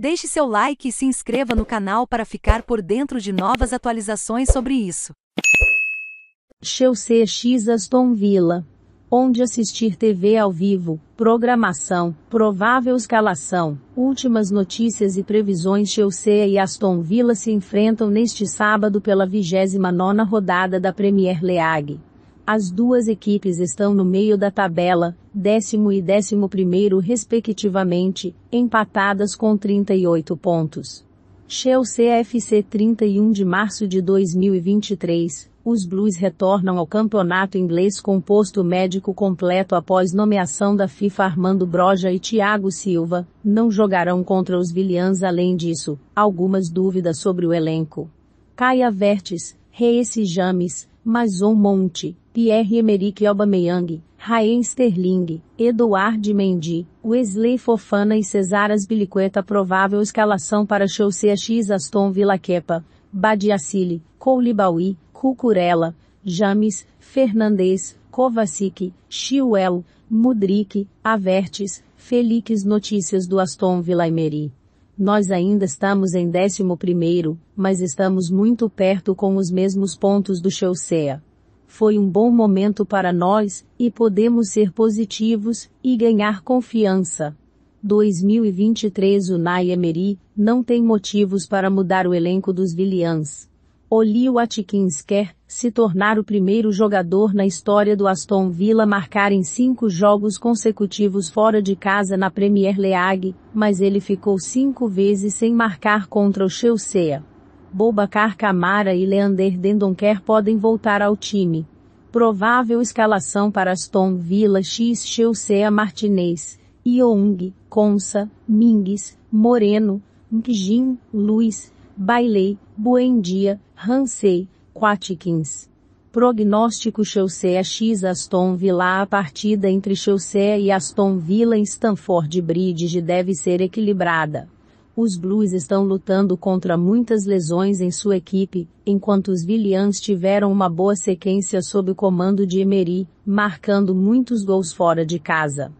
Deixe seu like e se inscreva no canal para ficar por dentro de novas atualizações sobre isso. Chelsea X Aston Villa. Onde assistir TV ao vivo, programação, provável escalação, últimas notícias e previsões Chelsea e Aston Villa se enfrentam neste sábado pela 29ª rodada da Premier League. As duas equipes estão no meio da tabela, décimo e décimo primeiro respectivamente, empatadas com 38 pontos. Chelsea FC 31 de março de 2023, os Blues retornam ao campeonato inglês com posto médico completo após nomeação da FIFA Armando Broja e Thiago Silva, não jogarão contra os Villians além disso, algumas dúvidas sobre o elenco. Caia Vertes, Reis James, mais um monte. Pierre-Emerick Aubameyang, Raheem Sterling, Eduard Mendy, Wesley Fofana e Cesaras Biliqueta provável escalação para Chelsea X Aston Villa Kepa, Badiacile, Koulibaly, Cucurella, James, Fernandes, Kovacic, Chiuel, Mudrik, Avertes, Felix Notícias do Aston Villa Emery. Nós ainda estamos em 11 primeiro, mas estamos muito perto com os mesmos pontos do Chelsea foi um bom momento para nós, e podemos ser positivos, e ganhar confiança. 2023 Unai Emery, não tem motivos para mudar o elenco dos Villians. Olio Atkins quer se tornar o primeiro jogador na história do Aston Villa marcar em cinco jogos consecutivos fora de casa na Premier League, mas ele ficou cinco vezes sem marcar contra o Chelsea. Bobacar Camara e Leander Dendonker podem voltar ao time. Provável escalação para Aston Villa X Chelsea Martinez, Yong, Consa, Mingues, Moreno, Jim, Luiz, Bailey, Buendia, Hansei, Quatkins. Prognóstico Chelsea X Aston Villa A partida entre Chelsea e Aston Villa em Stamford Bridge deve ser equilibrada. Os Blues estão lutando contra muitas lesões em sua equipe, enquanto os Villians tiveram uma boa sequência sob o comando de Emery, marcando muitos gols fora de casa.